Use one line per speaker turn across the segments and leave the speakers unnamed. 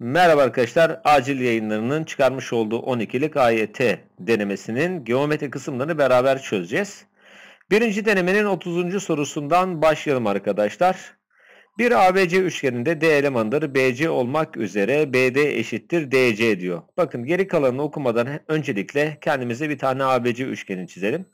Merhaba arkadaşlar. Acil yayınlarının çıkarmış olduğu 12'lik AYT denemesinin geometri kısımlarını beraber çözeceğiz. Birinci denemenin 30. sorusundan başlayalım arkadaşlar. Bir ABC üçgeninde D elemanları BC olmak üzere BD eşittir DC diyor. Bakın geri kalanını okumadan öncelikle kendimize bir tane ABC üçgeni çizelim.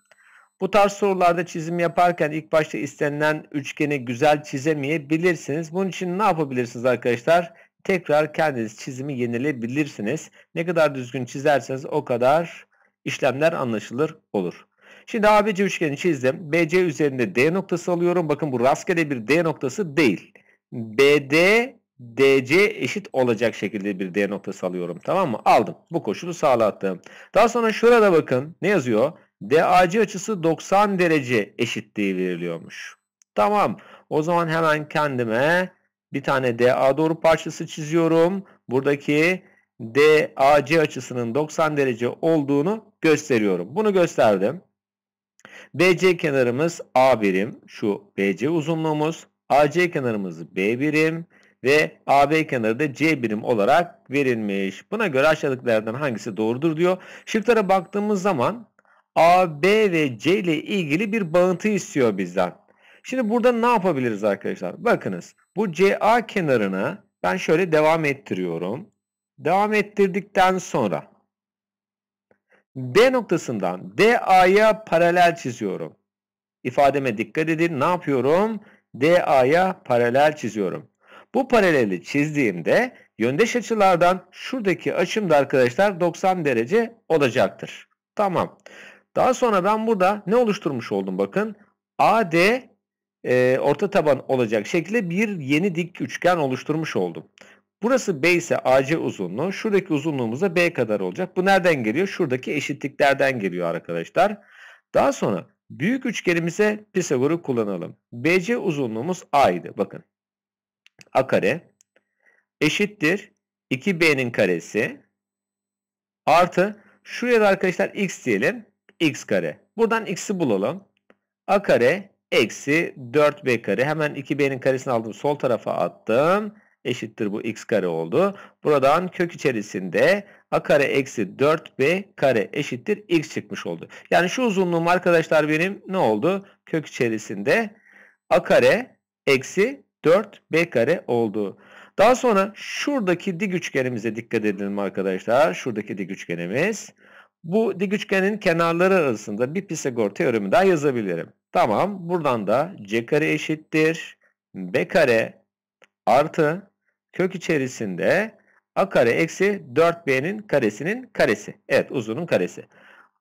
Bu tarz sorularda çizim yaparken ilk başta istenilen üçgeni güzel çizemeyebilirsiniz. Bunun için ne yapabilirsiniz arkadaşlar? Arkadaşlar tekrar kendiniz çizimi yenilebilirsiniz. Ne kadar düzgün çizerseniz o kadar işlemler anlaşılır olur. Şimdi ABC üçgeni çizdim. BC üzerinde D noktası alıyorum. Bakın bu rastgele bir D noktası değil. BD DC eşit olacak şekilde bir D noktası alıyorum. Tamam mı? Aldım. Bu koşulu sağlattım. Daha sonra şurada bakın ne yazıyor? DAC açısı 90 derece eşitliği veriliyormuş. Tamam. O zaman hemen kendime bir tane DA doğru parçası çiziyorum. Buradaki DAC açısının 90 derece olduğunu gösteriyorum. Bunu gösterdim. BC kenarımız A birim. Şu BC uzunluğumuz. AC kenarımız B birim. Ve AB kenarı da C birim olarak verilmiş. Buna göre aşağıdakilerden hangisi doğrudur diyor. Şıklara baktığımız zaman AB ve C ile ilgili bir bağıntı istiyor bizden. Şimdi burada ne yapabiliriz arkadaşlar? Bakınız bu CA kenarına ben şöyle devam ettiriyorum. Devam ettirdikten sonra B noktasından DA'ya paralel çiziyorum. İfademe dikkat edin. Ne yapıyorum? DA'ya paralel çiziyorum. Bu paraleli çizdiğimde yöndeş açılardan şuradaki açım da arkadaşlar 90 derece olacaktır. Tamam. Daha sonra ben burada ne oluşturmuş oldum bakın. AD e, orta taban olacak şekilde bir yeni dik üçgen oluşturmuş oldum. Burası B ise AC uzunluğu. Şuradaki uzunluğumuza B kadar olacak. Bu nereden geliyor? Şuradaki eşitliklerden geliyor arkadaşlar. Daha sonra büyük üçgenimize Pisagor'u kullanalım. BC uzunluğumuz A idi. Bakın. A kare eşittir 2B'nin karesi artı şuraya da arkadaşlar X diyelim. X kare. Buradan X'i bulalım. A kare Eksi 4b kare. Hemen 2b'nin karesini aldım. Sol tarafa attım. Eşittir bu x kare oldu. Buradan kök içerisinde a kare eksi 4b kare eşittir x çıkmış oldu. Yani şu uzunluğum arkadaşlar benim ne oldu? Kök içerisinde a kare eksi 4b kare oldu. Daha sonra şuradaki dik üçgenimize dikkat edelim arkadaşlar. Şuradaki dik üçgenimiz. Bu dik üçgenin kenarları arasında bir Pisagor teoremi daha yazabilirim. Tamam. Buradan da c kare eşittir. b kare artı kök içerisinde a kare eksi 4b'nin karesinin karesi. Evet uzunun karesi.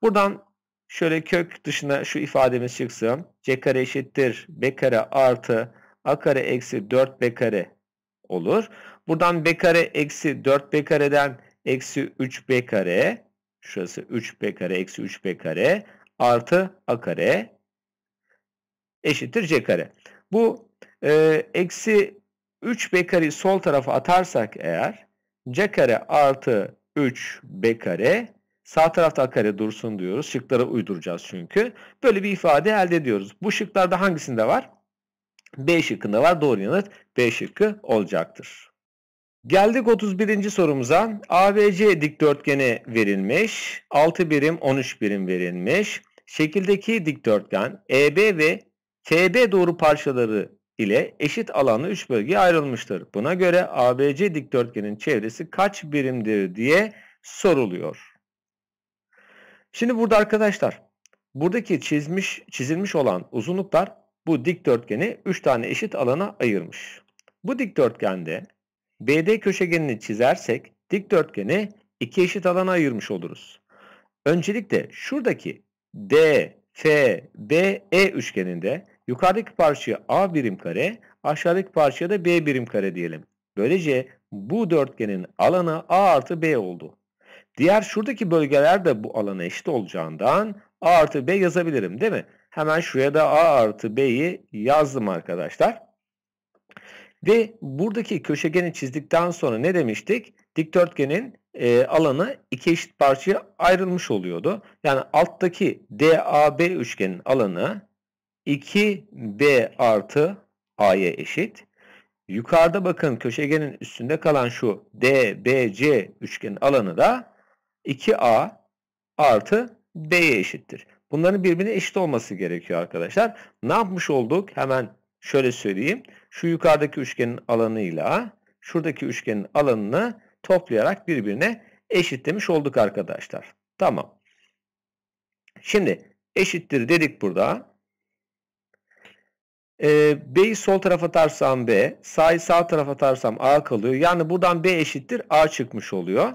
Buradan şöyle kök dışına şu ifademiz çıksın. c kare eşittir b kare artı a kare eksi 4b kare olur. Buradan b kare eksi 4b kareden eksi 3b kare. Şurası 3b kare eksi 3b kare artı a kare eşittir c kare. Bu e, eksi 3 b kareyi sol tarafa atarsak eğer c kare artı 3 b kare sağ tarafta a kare dursun diyoruz. Şıkları uyduracağız çünkü. Böyle bir ifade elde ediyoruz. Bu şıklarda hangisinde var? B şıkkında var. Doğru yanıt B şıkkı olacaktır. Geldik 31. sorumuza. ABC dikdörtgeni verilmiş. 6 birim 13 birim verilmiş. Şekildeki dikdörtgen EB ve KB doğru parçaları ile eşit alanı 3 bölgeye ayrılmıştır. Buna göre ABC dikdörtgenin çevresi kaç birimdir diye soruluyor. Şimdi burada arkadaşlar buradaki çizmiş çizilmiş olan uzunluklar bu dikdörtgeni 3 tane eşit alana ayırmış. Bu dikdörtgende BD köşegenini çizersek dikdörtgeni iki eşit alana ayırmış oluruz. Öncelikle şuradaki D, F, B, E üçgeninde Yukarıdaki parçaya A birim kare, aşağıdaki parçaya da B birim kare diyelim. Böylece bu dörtgenin alanı A artı B oldu. Diğer şuradaki bölgeler de bu alana eşit olacağından A artı B yazabilirim değil mi? Hemen şuraya da A artı B'yi yazdım arkadaşlar. Ve buradaki köşegeni çizdikten sonra ne demiştik? Dikdörtgenin e, alanı iki eşit parçaya ayrılmış oluyordu. Yani alttaki DAB üçgenin alanı 2b artı a'ya eşit. Yukarıda bakın köşegenin üstünde kalan şu DBC üçgenin alanı da 2a artı b'ye eşittir. Bunların birbirine eşit olması gerekiyor arkadaşlar. Ne yapmış olduk? Hemen şöyle söyleyeyim. Şu yukarıdaki üçgenin alanıyla şuradaki üçgenin alanını toplayarak birbirine eşitlemiş olduk arkadaşlar. Tamam. Şimdi eşittir dedik burada. E, B'yi sol tarafa atarsam B, sağ'ı sağ tarafa atarsam A kalıyor. Yani buradan B eşittir A çıkmış oluyor.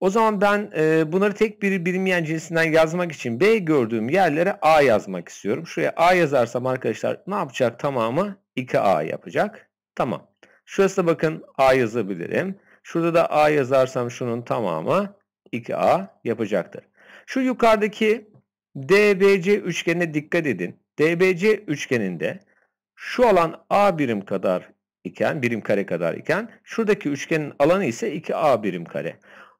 O zaman ben e, bunları tek bir bilinmeyen cinsinden yazmak için B gördüğüm yerlere A yazmak istiyorum. Şuraya A yazarsam arkadaşlar ne yapacak tamamı? 2A yapacak. Tamam. Şurası da bakın A yazabilirim. Şurada da A yazarsam şunun tamamı 2A yapacaktır. Şu yukarıdaki DBC üçgenine dikkat edin. DBC üçgeninde şu alan A birim kadar iken, birim kare kadar iken şuradaki üçgenin alanı ise 2A birim kare.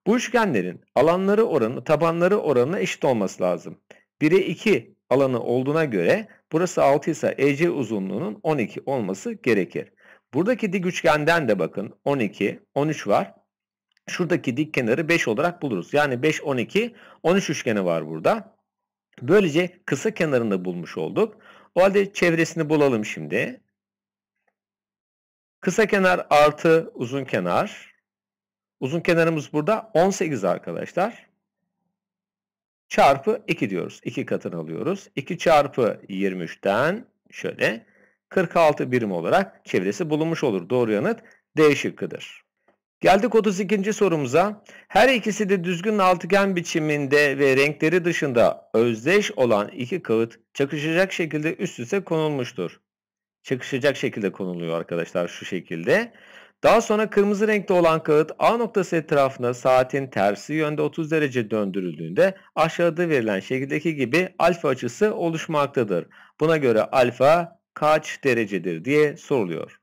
Bu üçgenlerin alanları oranı, tabanları oranına eşit olması lazım. 1'e 2 alanı olduğuna göre burası 6 ise EC uzunluğunun 12 olması gerekir. Buradaki dik üçgenden de bakın 12, 13 var. Şuradaki dik kenarı 5 olarak buluruz. Yani 5, 12, 13 üçgeni var burada. Böylece kısa kenarını bulmuş olduk. O halde çevresini bulalım şimdi. Kısa kenar artı uzun kenar. Uzun kenarımız burada 18 arkadaşlar. Çarpı 2 diyoruz. 2 katını alıyoruz. 2 çarpı 23'ten şöyle 46 birim olarak çevresi bulunmuş olur. Doğru yanıt D şıkkıdır. Geldik 32. sorumuza. Her ikisi de düzgün altıgen biçiminde ve renkleri dışında özdeş olan iki kağıt çakışacak şekilde üst üste konulmuştur. Çakışacak şekilde konuluyor arkadaşlar şu şekilde. Daha sonra kırmızı renkte olan kağıt A noktası etrafında saatin tersi yönde 30 derece döndürüldüğünde aşağıda verilen şekildeki gibi alfa açısı oluşmaktadır. Buna göre alfa kaç derecedir diye soruluyor.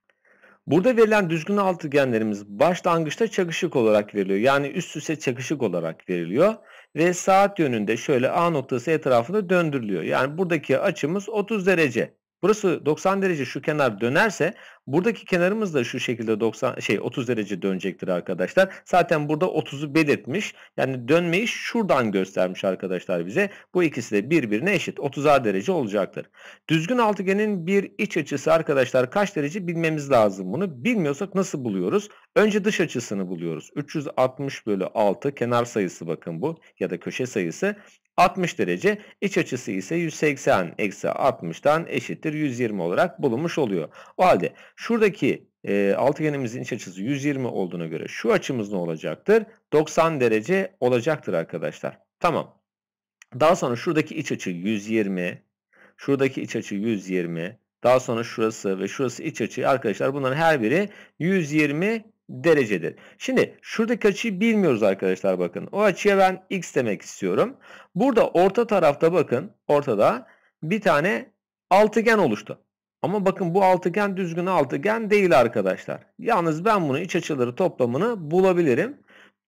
Burada verilen düzgün altıgenlerimiz başlangıçta çakışık olarak veriliyor. Yani üst üste çakışık olarak veriliyor. Ve saat yönünde şöyle A noktası etrafında döndürülüyor. Yani buradaki açımız 30 derece. Burası 90 derece şu kenar dönerse Buradaki kenarımız da şu şekilde 90 şey 30 derece dönecektir arkadaşlar. Zaten burada 30'u belirtmiş. Yani dönmeyi şuradan göstermiş arkadaşlar bize. Bu ikisi de birbirine eşit. 30'ar derece olacaktır. Düzgün altıgenin bir iç açısı arkadaşlar kaç derece bilmemiz lazım bunu. Bilmiyorsak nasıl buluyoruz? Önce dış açısını buluyoruz. 360 bölü 6 kenar sayısı bakın bu ya da köşe sayısı. 60 derece iç açısı ise 180 eksi 60'tan eşittir 120 olarak bulunmuş oluyor. O halde Şuradaki e, altıgenimizin iç açısı 120 olduğuna göre şu açımız ne olacaktır? 90 derece olacaktır arkadaşlar. Tamam. Daha sonra şuradaki iç açı 120. Şuradaki iç açı 120. Daha sonra şurası ve şurası iç açı. Arkadaşlar bunların her biri 120 derecedir. Şimdi şuradaki açıyı bilmiyoruz arkadaşlar bakın. O açıya ben x demek istiyorum. Burada orta tarafta bakın ortada bir tane altıgen oluştu. Ama bakın bu altıgen düzgün altıgen değil arkadaşlar. Yalnız ben bunu iç açıları toplamını bulabilirim.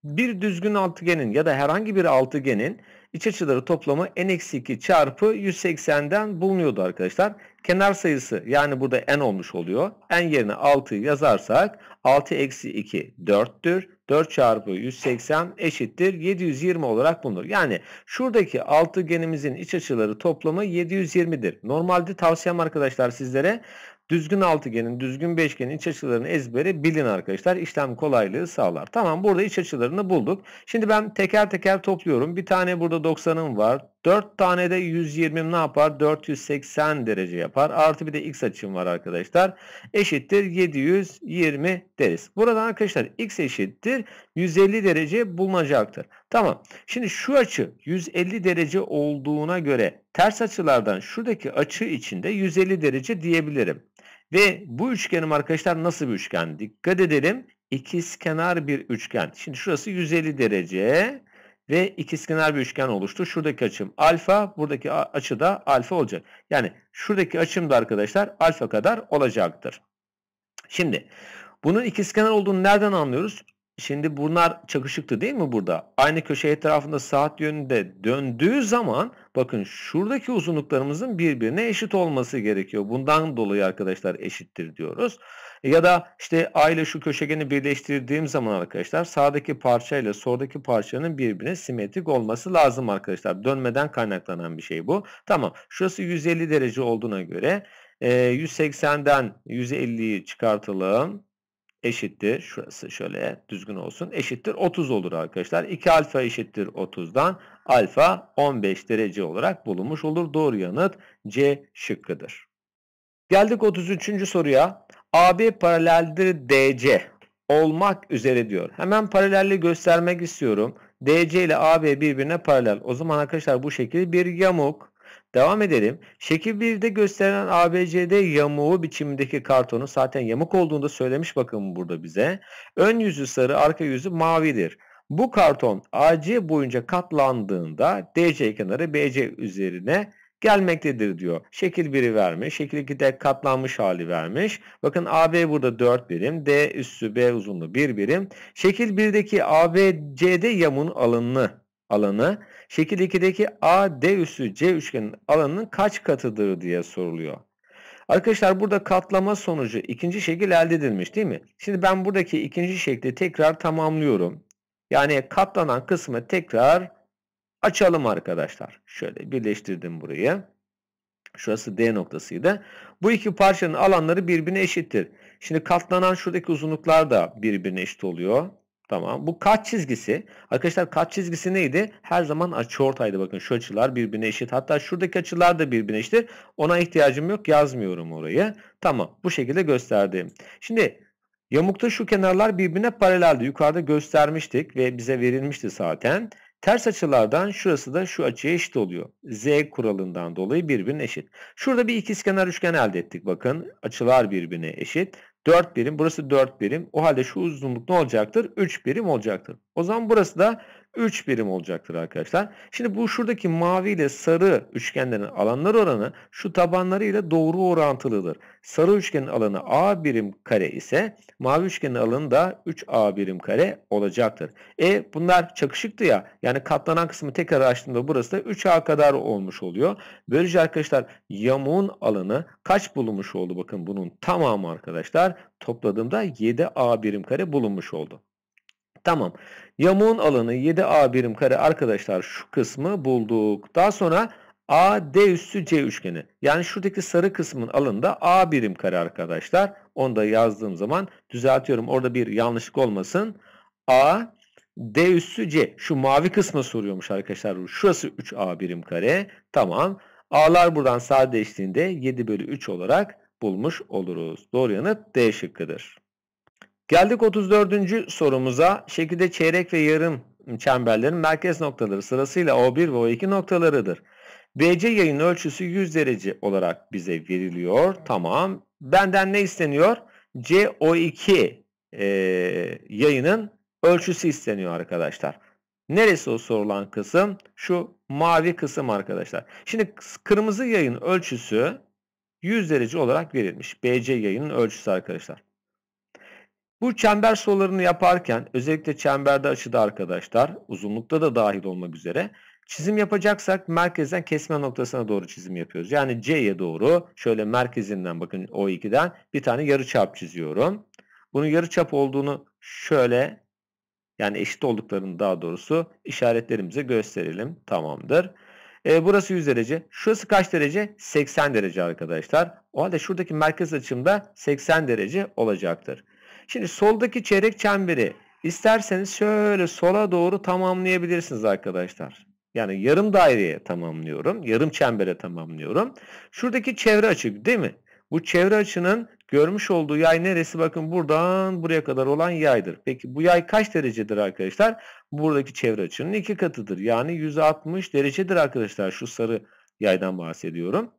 Bir düzgün altıgenin ya da herhangi bir altıgenin iç açıları toplamı n-2 çarpı 180'den bulunuyordu arkadaşlar. Kenar sayısı yani burada n olmuş oluyor. n yerine 6 yazarsak 6 eksi 2 4'tür. 4 çarpı 180 eşittir 720 olarak bulunur. Yani şuradaki altıgenimizin iç açıları toplamı 720'dir. Normalde tavsiyem arkadaşlar sizlere Düzgün altıgenin, düzgün beşgenin iç açılarını ezbere bilin arkadaşlar. İşlem kolaylığı sağlar. Tamam burada iç açılarını bulduk. Şimdi ben teker teker topluyorum. Bir tane burada 90'ım var. 4 tane de 120'm ne yapar? 480 derece yapar. Artı bir de x açım var arkadaşlar. Eşittir 720 deriz. Buradan arkadaşlar x eşittir 150 derece bulunacaktır. Tamam. Şimdi şu açı 150 derece olduğuna göre Ters açılardan şuradaki açı içinde 150 derece diyebilirim. Ve bu üçgenim arkadaşlar nasıl bir üçgen? Dikkat edelim. İkizkenar bir üçgen. Şimdi şurası 150 derece ve ikizkenar bir üçgen oluştu. Şuradaki açım alfa, buradaki açı da alfa olacak. Yani şuradaki açım da arkadaşlar alfa kadar olacaktır. Şimdi bunun ikizkenar olduğunu nereden anlıyoruz? Şimdi bunlar çakışıktı değil mi burada? Aynı köşe etrafında saat yönünde döndüğü zaman bakın şuradaki uzunluklarımızın birbirine eşit olması gerekiyor. Bundan dolayı arkadaşlar eşittir diyoruz. E, ya da işte A ile şu köşegeni birleştirdiğim zaman arkadaşlar sağdaki parça ile soldaki parçanın birbirine simetrik olması lazım arkadaşlar. Dönmeden kaynaklanan bir şey bu. Tamam şurası 150 derece olduğuna göre 180'den e, 150'yi çıkartalım eşittir. Şurası şöyle düzgün olsun. Eşittir 30 olur arkadaşlar. 2 alfa eşittir 30'dan alfa 15 derece olarak bulunmuş olur. Doğru yanıt C şıkkıdır. Geldik 33. soruya. AB paraleldir DC olmak üzere diyor. Hemen paralelli göstermek istiyorum. DC ile AB birbirine paralel. O zaman arkadaşlar bu şekilde bir yamuk Devam edelim. Şekil 1'de gösterilen ABCD yamuğu biçimindeki kartonun zaten yamuk olduğunu da söylemiş bakın burada bize. Ön yüzü sarı, arka yüzü mavidir. Bu karton AC boyunca katlandığında DC kenarı BC üzerine gelmektedir diyor. Şekil 1'i vermiş. Şekil 2'de katlanmış hali vermiş. Bakın AB burada 4 birim. D üstü B uzunluğu 1 birim. Şekil 1'deki ABCD yamuğun alınını alanı şekil 2'deki AD üssü C üçgenin alanının kaç katıdır diye soruluyor. Arkadaşlar burada katlama sonucu ikinci şekil elde edilmiş değil mi? Şimdi ben buradaki ikinci şekli tekrar tamamlıyorum. Yani katlanan kısmı tekrar açalım arkadaşlar. Şöyle birleştirdim burayı. Şurası D noktasıydı. Bu iki parçanın alanları birbirine eşittir. Şimdi katlanan şuradaki uzunluklar da birbirine eşit oluyor. Tamam. Bu kaç çizgisi? Arkadaşlar kaç çizgisi neydi? Her zaman açı ortaydı. Bakın şu açılar birbirine eşit. Hatta şuradaki açılar da birbirine eşit. Ona ihtiyacım yok. Yazmıyorum orayı. Tamam. Bu şekilde gösterdim. Şimdi yamukta şu kenarlar birbirine paraleldi. Yukarıda göstermiştik ve bize verilmişti zaten. Ters açılardan şurası da şu açıya eşit oluyor. Z kuralından dolayı birbirine eşit. Şurada bir ikizkenar üçgen elde ettik. Bakın açılar birbirine eşit. 4 birim. Burası 4 birim. O halde şu uzunluk ne olacaktır? 3 birim olacaktır. O zaman burası da 3 birim olacaktır arkadaşlar. Şimdi bu şuradaki mavi ile sarı üçgenlerin alanlar oranı şu tabanları ile doğru orantılıdır. Sarı üçgenin alanı A birim kare ise mavi üçgenin alanı da 3A birim kare olacaktır. E bunlar çakışıktı ya yani katlanan kısmı tekrar açtığımda burası da 3A kadar olmuş oluyor. Böylece arkadaşlar yamuğun alanı kaç bulunmuş oldu bakın bunun tamamı arkadaşlar topladığımda 7A birim kare bulunmuş oldu. Tamam. Yamuğun alanı 7A birim kare arkadaşlar şu kısmı bulduk. Daha sonra AD üstü C üçgeni. Yani şuradaki sarı kısmın alanı da A birim kare arkadaşlar. Onu da yazdığım zaman düzeltiyorum. Orada bir yanlışlık olmasın. A D üstü C. Şu mavi kısmı soruyormuş arkadaşlar. Şurası 3A birim kare. Tamam. A'lar buradan sadeleştiğinde 7 bölü 3 olarak bulmuş oluruz. Doğru yanıt D şıkkıdır. Geldik 34. sorumuza. Şekilde çeyrek ve yarım çemberlerin merkez noktaları sırasıyla O1 ve O2 noktalarıdır. BC yayın ölçüsü 100 derece olarak bize veriliyor. Tamam. Benden ne isteniyor? CO2 e, yayının ölçüsü isteniyor arkadaşlar. Neresi o sorulan kısım? Şu mavi kısım arkadaşlar. Şimdi kırmızı yayın ölçüsü 100 derece olarak verilmiş. BC yayının ölçüsü arkadaşlar. Bu çember sorularını yaparken özellikle çemberde açıda arkadaşlar uzunlukta da dahil olmak üzere çizim yapacaksak merkezden kesme noktasına doğru çizim yapıyoruz. Yani C'ye doğru şöyle merkezinden bakın O2'den bir tane yarıçap çiziyorum. Bunun yarıçap olduğunu şöyle yani eşit olduklarını daha doğrusu işaretlerimize gösterelim. Tamamdır. E, burası 100 derece. Şurası kaç derece? 80 derece arkadaşlar. O halde şuradaki merkez açımda 80 derece olacaktır. Şimdi soldaki çeyrek çemberi isterseniz şöyle sola doğru tamamlayabilirsiniz arkadaşlar. Yani yarım daireye tamamlıyorum. Yarım çembere tamamlıyorum. Şuradaki çevre açı değil mi? Bu çevre açının görmüş olduğu yay neresi? Bakın buradan buraya kadar olan yaydır. Peki bu yay kaç derecedir arkadaşlar? Buradaki çevre açının iki katıdır. Yani 160 derecedir arkadaşlar. Şu sarı yaydan bahsediyorum.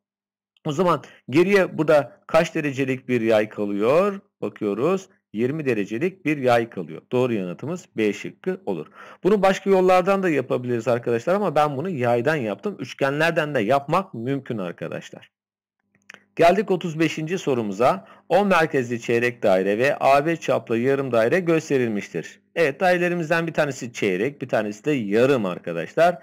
O zaman geriye burada kaç derecelik bir yay kalıyor? Bakıyoruz. 20 derecelik bir yay kalıyor. Doğru yanıtımız B şıkkı olur. Bunu başka yollardan da yapabiliriz arkadaşlar ama ben bunu yaydan yaptım. Üçgenlerden de yapmak mümkün arkadaşlar. Geldik 35. sorumuza. O merkezli çeyrek daire ve AB çaplı yarım daire gösterilmiştir. Evet dairelerimizden bir tanesi çeyrek, bir tanesi de yarım arkadaşlar.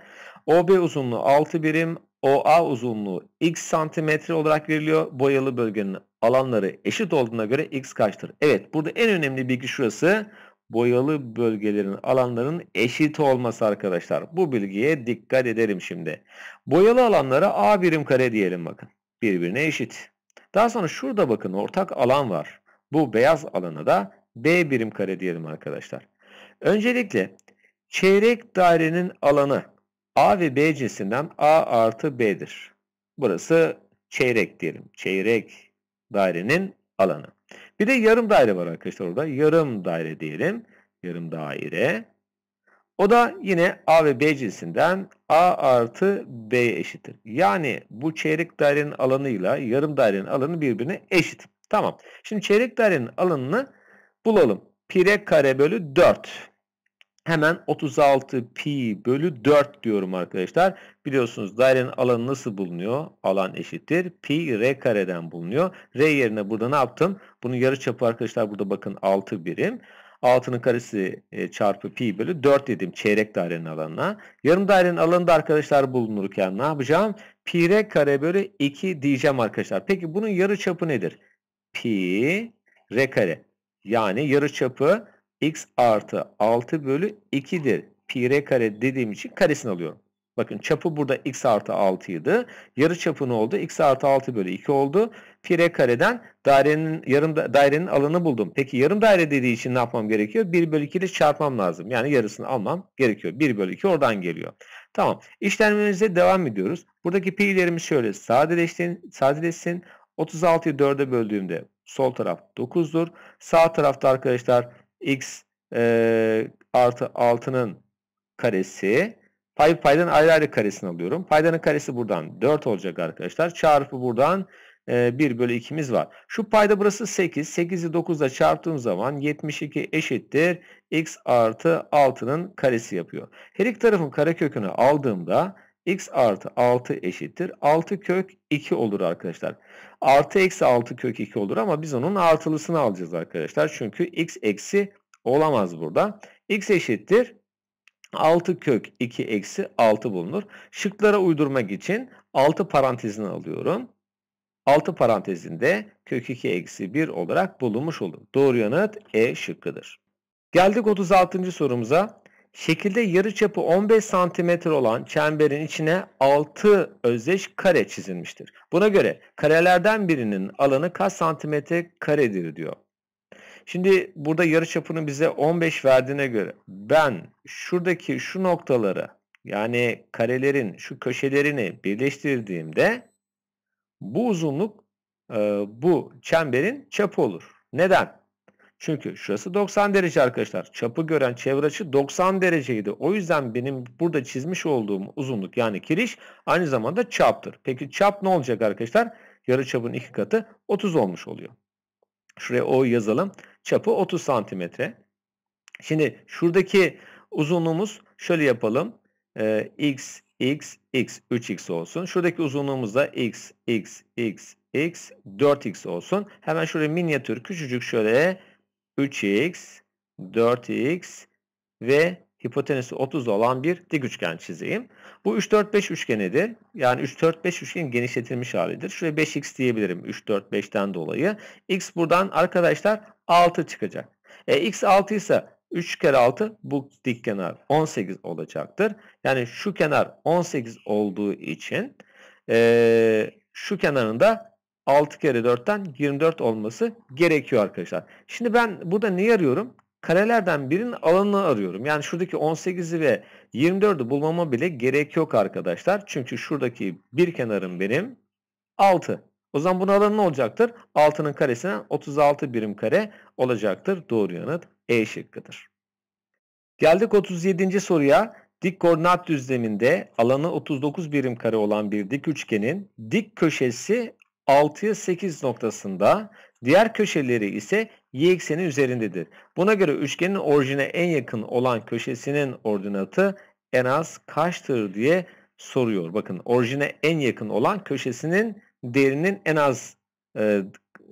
OB uzunluğu 6 birim, OA uzunluğu x santimetre olarak veriliyor. Boyalı bölgenin alanları eşit olduğuna göre x kaçtır? Evet burada en önemli bilgi şurası. Boyalı bölgelerin alanlarının eşit olması arkadaşlar. Bu bilgiye dikkat edelim şimdi. Boyalı alanlara a birim kare diyelim bakın. Birbirine eşit. Daha sonra şurada bakın ortak alan var. Bu beyaz alana da b birim kare diyelim arkadaşlar. Öncelikle çeyrek dairenin alanı a ve b cinsinden a artı b'dir. Burası çeyrek diyelim. Çeyrek dairenin alanı. Bir de yarım daire var arkadaşlar orada. Yarım daire diyelim. Yarım daire. O da yine A ve B cinsinden A artı B eşittir. Yani bu çeyrek dairenin alanıyla yarım dairenin alanı birbirine eşit. Tamam. Şimdi çeyrek dairenin alanını bulalım. Pire kare bölü 4. Hemen 36 pi bölü 4 diyorum arkadaşlar. Biliyorsunuz dairenin alanı nasıl bulunuyor? Alan eşittir. Pi r kareden bulunuyor. R yerine burada ne yaptım? Bunun yarı çapı arkadaşlar burada bakın 6 birim. 6'nın karesi e, çarpı pi bölü 4 dedim çeyrek dairenin alanına. Yarım dairenin alanında arkadaşlar bulunurken ne yapacağım? Pi r kare bölü 2 diyeceğim arkadaşlar. Peki bunun yarı çapı nedir? Pi r kare. Yani yarı çapı x artı 6 bölü 2'dir. Pi r kare dediğim için karesini alıyorum. Bakın çapı burada x artı 6 idi. Yarı çapı ne oldu? x artı 6 bölü 2 oldu. Pi r kareden dairenin, yarım da, dairenin alanı buldum. Peki yarım daire dediği için ne yapmam gerekiyor? 1 bölü 2 ile çarpmam lazım. Yani yarısını almam gerekiyor. 1 bölü 2 oradan geliyor. Tamam. İşlemimize devam ediyoruz. Buradaki pi'lerimiz şöyle. Sadeleşsin. sadeleşsin. 36'yı 4'e böldüğümde sol taraf 9'dur. Sağ tarafta arkadaşlar x e, artı 6'nın karesi pay paydan ayrı ayrı karesini alıyorum. Paydanın karesi buradan 4 olacak arkadaşlar. Çarpı buradan e, 1 bölü 2'miz var. Şu payda burası 8. 8'i 9'da çarptığım zaman 72 eşittir. x artı 6'nın karesi yapıyor. Her iki tarafın karekökünü aldığımda x artı 6 eşittir. 6 kök 2 olur arkadaşlar. Artı eksi 6 kök 2 olur ama biz onun artılısını alacağız arkadaşlar. Çünkü x eksi olamaz burada. X eşittir 6 kök 2 eksi 6 bulunur. Şıklara uydurmak için 6 parantezini alıyorum. 6 parantezinde kök 2 eksi 1 olarak bulunmuş olur. Doğru yanıt E şıkkıdır. Geldik 36. sorumuza. Şekilde yarıçapı 15 cm olan çemberin içine 6 özdeş kare çizilmiştir. Buna göre karelerden birinin alanı kaç santimetre karedir diyor. Şimdi burada yarı çapını bize 15 verdiğine göre ben şuradaki şu noktaları yani karelerin şu köşelerini birleştirdiğimde bu uzunluk e, bu çemberin çapı olur. Neden? Çünkü şurası 90 derece arkadaşlar. Çapı gören çevre açı 90 dereceydi. O yüzden benim burada çizmiş olduğum uzunluk yani kiriş aynı zamanda çaptır. Peki çap ne olacak arkadaşlar? Yarı çapın iki katı 30 olmuş oluyor. Şuraya O yazalım. Çapı 30 santimetre. Şimdi şuradaki uzunluğumuz şöyle yapalım. Ee, x, x, x 3x olsun. Şuradaki uzunluğumuz da x, x, x, x 4x olsun. Hemen şuraya minyatür küçücük şöyle 3x, 4x ve hipotenüsü 30 olan bir dik üçgen çizeyim. Bu 3-4-5 üçgenidir. Yani 3-4-5 üçgen genişletilmiş halidir. Şuraya 5x diyebilirim 3-4-5'ten dolayı. x buradan arkadaşlar 6 çıkacak. E, x 6 ise 3 kere 6 bu dik kenar 18 olacaktır. Yani şu kenar 18 olduğu için e, şu kenarın da 6 kere 4'ten 24 olması gerekiyor arkadaşlar. Şimdi ben burada ne arıyorum? karelerden birinin alanını arıyorum. Yani şuradaki 18'i ve 24'ü bulmama bile gerek yok arkadaşlar. Çünkü şuradaki bir kenarım benim 6. O zaman bunun alanı ne olacaktır? 6'nın karesine 36 birim kare olacaktır. Doğru yanıt E şıkkıdır. Geldik 37. soruya. Dik koordinat düzleminde alanı 39 birim kare olan bir dik üçgenin dik köşesi 6'ya 8 noktasında, diğer köşeleri ise y ekseni üzerindedir. Buna göre üçgenin orijine en yakın olan köşesinin ordinatı en az kaçtır diye soruyor. Bakın orijine en yakın olan köşesinin değerinin en az e, e,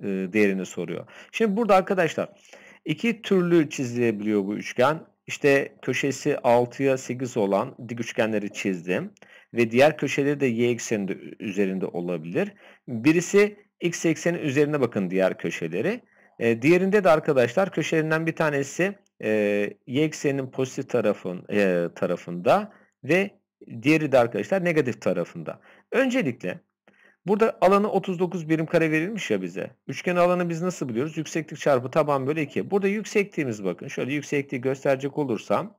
değerini soruyor. Şimdi burada arkadaşlar iki türlü çizilebiliyor bu üçgen. İşte köşesi 6'ya 8 olan dik üçgenleri çizdim. Ve diğer köşeleri de y ekseni üzerinde olabilir. Birisi x ekseni üzerinde bakın diğer köşeleri. E, diğerinde de arkadaşlar köşelerinden bir tanesi e, y ekseninin pozitif tarafın e, tarafında ve diğeri de arkadaşlar negatif tarafında. Öncelikle burada alanı 39 birim kare verilmiş ya bize. Üçgen alanı biz nasıl biliyoruz? Yükseklik çarpı taban bölü 2. Burada yüksekliğimiz bakın. Şöyle yüksekliği gösterecek olursam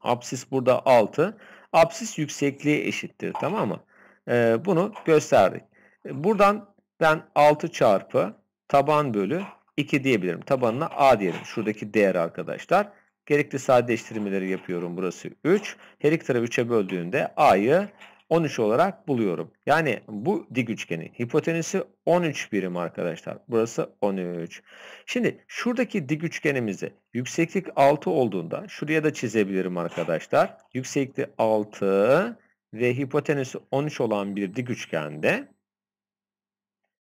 absis burada 6. Absis yüksekliğe eşittir. Tamam mı? E, bunu gösterdik. E, buradan ben 6 çarpı taban bölü 2 diyebilirim. Tabanına A diyelim. Şuradaki değer arkadaşlar. Gerekli sadeleştirmeleri yapıyorum. Burası 3. Her iki tarafı 3'e böldüğünde A'yı 13 olarak buluyorum. Yani bu dik üçgenin hipotenüsü 13 birim arkadaşlar. Burası 13. Şimdi şuradaki dik üçgenimizi yükseklik 6 olduğunda şuraya da çizebilirim arkadaşlar. Yükseklik 6 ve hipotenüsü 13 olan bir dik üçgende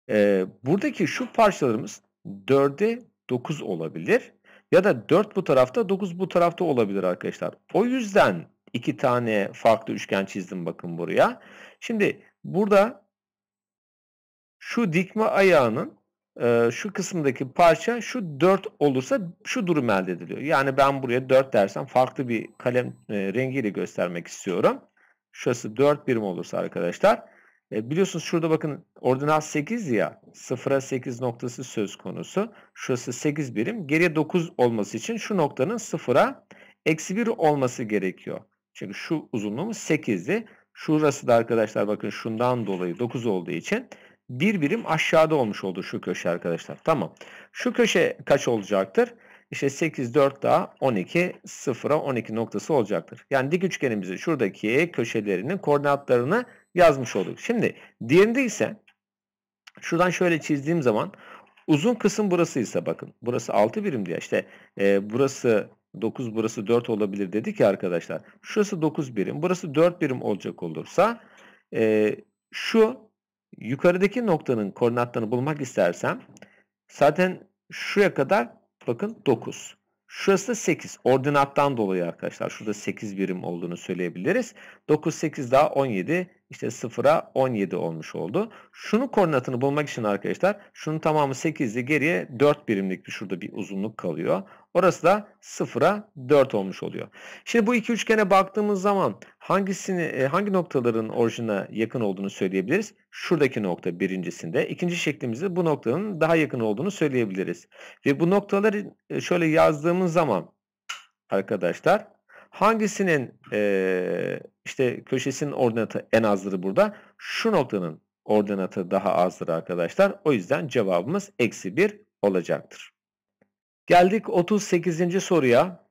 e, buradaki şu parçalarımız 4'e 9 olabilir. Ya da 4 bu tarafta 9 bu tarafta olabilir arkadaşlar. O yüzden iki tane farklı üçgen çizdim bakın buraya. Şimdi burada şu dikme ayağının e, şu kısımdaki parça şu 4 olursa şu durum elde ediliyor. Yani ben buraya 4 dersem farklı bir kalem e, rengiyle göstermek istiyorum. Şurası 4 birim olursa arkadaşlar e, biliyorsunuz şurada bakın ordinal 8 ya 0'a 8 noktası söz konusu. Şurası 8 birim. Geriye 9 olması için şu noktanın 0'a eksi 1 olması gerekiyor. Çünkü şu uzunluğumuz 8'di. Şurası da arkadaşlar bakın şundan dolayı 9 olduğu için bir birim aşağıda olmuş oldu şu köşe arkadaşlar. Tamam. Şu köşe kaç olacaktır? İşte 8, 4 daha 12, 0'a 12 noktası olacaktır. Yani dik üçgenimizin şuradaki köşelerinin koordinatlarını yazmış olduk. Şimdi diğerinde ise şuradan şöyle çizdiğim zaman uzun kısım burasıysa bakın burası 6 birim diye işte e, burası 9 burası 4 olabilir dedik ya arkadaşlar. Şurası 9 birim burası 4 birim olacak olursa e, şu yukarıdaki noktanın koordinatlarını bulmak istersem zaten şuraya kadar bakın 9. Şurası da 8. Ordinattan dolayı arkadaşlar şurada 8 birim olduğunu söyleyebiliriz. 9, 8 daha 17 işte sıfıra 17 olmuş oldu. Şunu koordinatını bulmak için arkadaşlar şunun tamamı 8'di geriye 4 birimlik bir şurada bir uzunluk kalıyor. Orası da sıfıra 4 olmuş oluyor. Şimdi bu iki üçgene baktığımız zaman hangisini e, hangi noktaların orijine yakın olduğunu söyleyebiliriz? Şuradaki nokta birincisinde. ikinci şeklimizde bu noktanın daha yakın olduğunu söyleyebiliriz. Ve bu noktaları e, şöyle yazdığımız zaman arkadaşlar Hangisinin e, işte köşesinin ordinatı en azdır burada? Şu noktanın ordinatı daha azdır arkadaşlar. O yüzden cevabımız eksi 1 olacaktır. Geldik 38. soruya.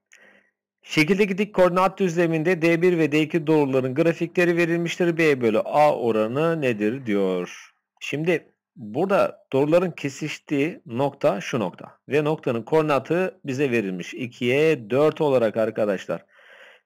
Şekildeki dik koordinat düzleminde D1 ve D2 doğruların grafikleri verilmiştir. B bölü A oranı nedir diyor. Şimdi burada doğruların kesiştiği nokta şu nokta. Ve noktanın koordinatı bize verilmiş. 2'ye 4 olarak arkadaşlar.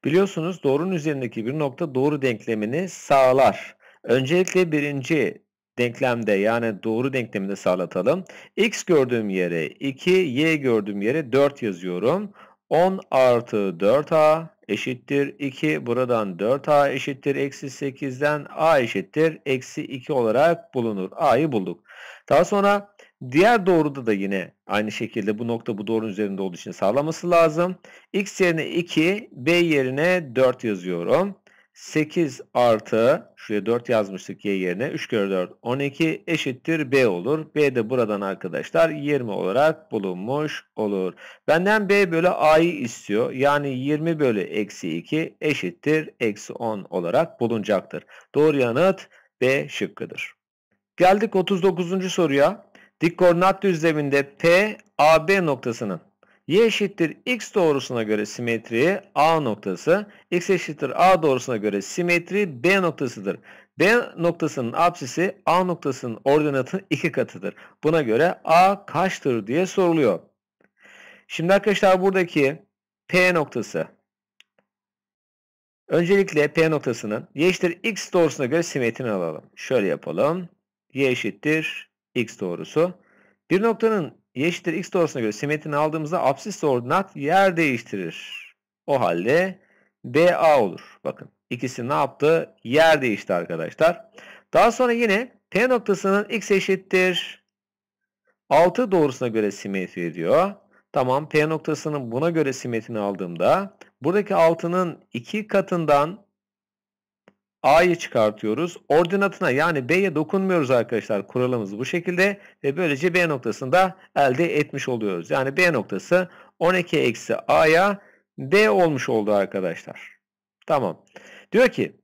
Biliyorsunuz doğrunun üzerindeki bir nokta doğru denklemini sağlar. Öncelikle birinci denklemde yani doğru denkleminde sağlatalım. X gördüğüm yere 2, Y gördüğüm yere 4 yazıyorum. 10 artı 4A eşittir 2. Buradan 4a eşittir eksi 8'den a eşittir eksi 2 olarak bulunur. a'yı bulduk. Daha sonra diğer doğruda da yine aynı şekilde bu nokta bu doğrunun üzerinde olduğu için sağlaması lazım. x yerine 2, b yerine 4 yazıyorum. 8 artı şuraya 4 yazmıştık y yerine 3 kere 4 12 eşittir b olur. B de buradan arkadaşlar 20 olarak bulunmuş olur. Benden b bölü a'yı istiyor. Yani 20 bölü eksi 2 eşittir eksi 10 olarak bulunacaktır. Doğru yanıt b şıkkıdır. Geldik 39. soruya. Dik koordinat düzleminde P, AB noktasının y eşittir x doğrusuna göre simetri A noktası, x eşittir A doğrusuna göre simetri B noktasıdır. B noktasının apsisi A noktasının ordinatın iki katıdır. Buna göre A kaçtır diye soruluyor. Şimdi arkadaşlar buradaki P noktası. Öncelikle P noktasının y eşittir x doğrusuna göre simetrini alalım. Şöyle yapalım. y eşittir x doğrusu. Bir noktanın y eşittir x doğrusuna göre simetrini aldığımızda absis ordinat yer değiştirir. O halde BA olur. Bakın ikisi ne yaptı? Yer değişti arkadaşlar. Daha sonra yine P noktasının x eşittir 6 doğrusuna göre simetri ediyor. Tamam P noktasının buna göre simetrini aldığımda buradaki 6'nın 2 katından A'yı çıkartıyoruz. Ordinatına yani B'ye dokunmuyoruz arkadaşlar. Kuralımız bu şekilde ve böylece B noktasında elde etmiş oluyoruz. Yani B noktası 12 eksi A'ya D olmuş oldu arkadaşlar. Tamam. Diyor ki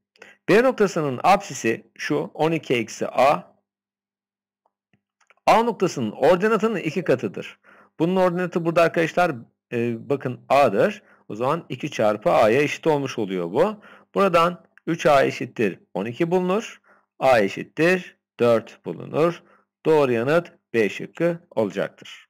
B noktasının apsisi şu 12 eksi A. A noktasının ordinatının iki katıdır. Bunun ordinatı burada arkadaşlar e, bakın A'dır. O zaman 2 çarpı A'ya eşit olmuş oluyor bu. Buradan 3a eşittir 12 bulunur. a eşittir 4 bulunur. Doğru yanıt B şıkkı olacaktır.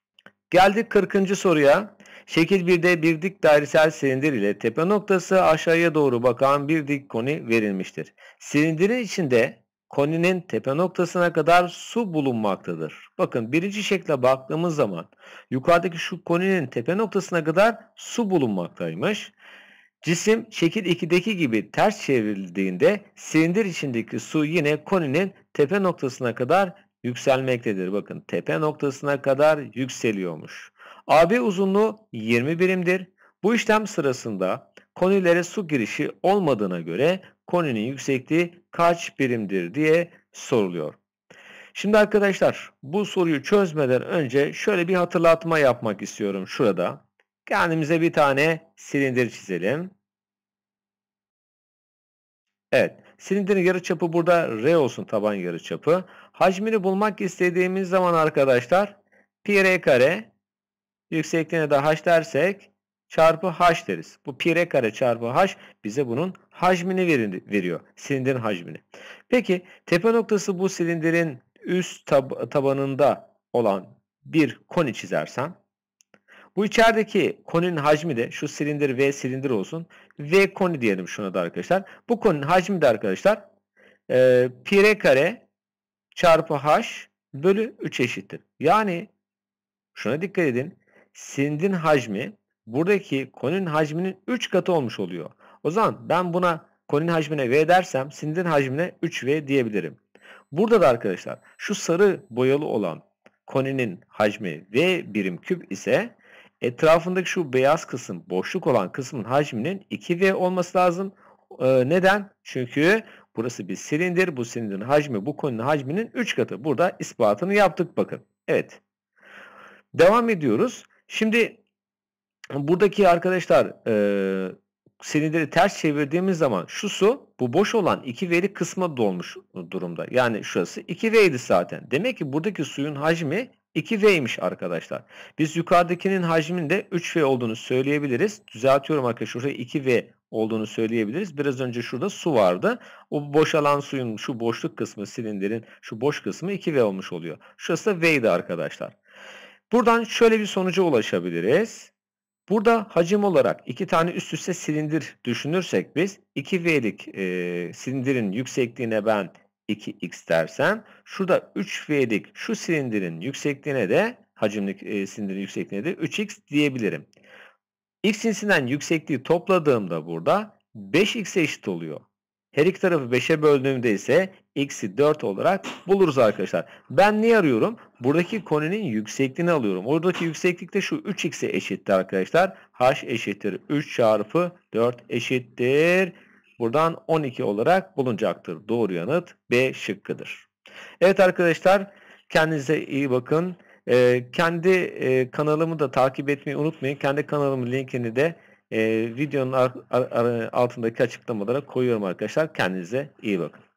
Geldik 40. soruya. Şekil 1'de bir dik dairesel silindir ile tepe noktası aşağıya doğru bakan bir dik koni verilmiştir. Silindirin içinde koninin tepe noktasına kadar su bulunmaktadır. Bakın birinci şekle baktığımız zaman yukarıdaki şu koninin tepe noktasına kadar su bulunmaktaymış. Cisim şekil 2'deki gibi ters çevrildiğinde silindir içindeki su yine koninin tepe noktasına kadar yükselmektedir. Bakın tepe noktasına kadar yükseliyormuş. AB uzunluğu 20 birimdir. Bu işlem sırasında konilere su girişi olmadığına göre koninin yüksekliği kaç birimdir diye soruluyor. Şimdi arkadaşlar bu soruyu çözmeden önce şöyle bir hatırlatma yapmak istiyorum şurada. Kendimize bir tane silindir çizelim. Evet. Silindirin yarıçapı burada R olsun taban yarıçapı. Hacmini bulmak istediğimiz zaman arkadaşlar pi r kare yüksekliğine de h dersek çarpı h deriz. Bu pi r kare çarpı h bize bunun hacmini verin, veriyor. Silindirin hacmini. Peki tepe noktası bu silindirin üst tab tabanında olan bir koni çizersem bu içerideki koninin hacmi de şu silindir V silindir olsun. V koni diyelim şuna da arkadaşlar. Bu koninin hacmi de arkadaşlar e, pi r kare çarpı h bölü 3 eşittir. Yani şuna dikkat edin. Silindin hacmi buradaki koninin hacminin 3 katı olmuş oluyor. O zaman ben buna koninin hacmine V dersem silindin hacmine 3V diyebilirim. Burada da arkadaşlar şu sarı boyalı olan koninin hacmi V birim küp ise etrafındaki şu beyaz kısım, boşluk olan kısmın hacminin 2V olması lazım. Ee, neden? Çünkü burası bir silindir. Bu silindirin hacmi bu konunun hacminin 3 katı. Burada ispatını yaptık bakın. Evet. Devam ediyoruz. Şimdi buradaki arkadaşlar e, silindiri ters çevirdiğimiz zaman şu su bu boş olan 2V'li kısma dolmuş durumda. Yani şurası 2V'ydi zaten. Demek ki buradaki suyun hacmi 2V'ymiş arkadaşlar. Biz yukarıdakinin hacminde 3V olduğunu söyleyebiliriz. Düzeltiyorum arkadaşlar. Şurada 2V olduğunu söyleyebiliriz. Biraz önce şurada su vardı. O boşalan suyun şu boşluk kısmı silindirin şu boş kısmı 2V olmuş oluyor. Şurası da V'ydi arkadaşlar. Buradan şöyle bir sonuca ulaşabiliriz. Burada hacim olarak iki tane üst üste silindir düşünürsek biz 2V'lik e, silindirin yüksekliğine ben 2x dersen, şurada 3V'lik şu silindirin yüksekliğine de hacimlik e, silindirin yüksekliğine de 3x diyebilirim. X cinsinden yüksekliği topladığımda burada 5x'e eşit oluyor. Her iki tarafı 5'e böldüğümde ise x'i 4 olarak buluruz arkadaşlar. Ben ne arıyorum? Buradaki konenin yüksekliğini alıyorum. Oradaki yükseklik de şu 3x'e eşittir arkadaşlar. h eşittir 3 çarpı 4 eşittir Buradan 12 olarak bulunacaktır. Doğru yanıt B şıkkıdır. Evet arkadaşlar kendinize iyi bakın. Ee, kendi e, kanalımı da takip etmeyi unutmayın. Kendi kanalımın linkini de e, videonun altındaki açıklamalara koyuyorum arkadaşlar. Kendinize iyi bakın.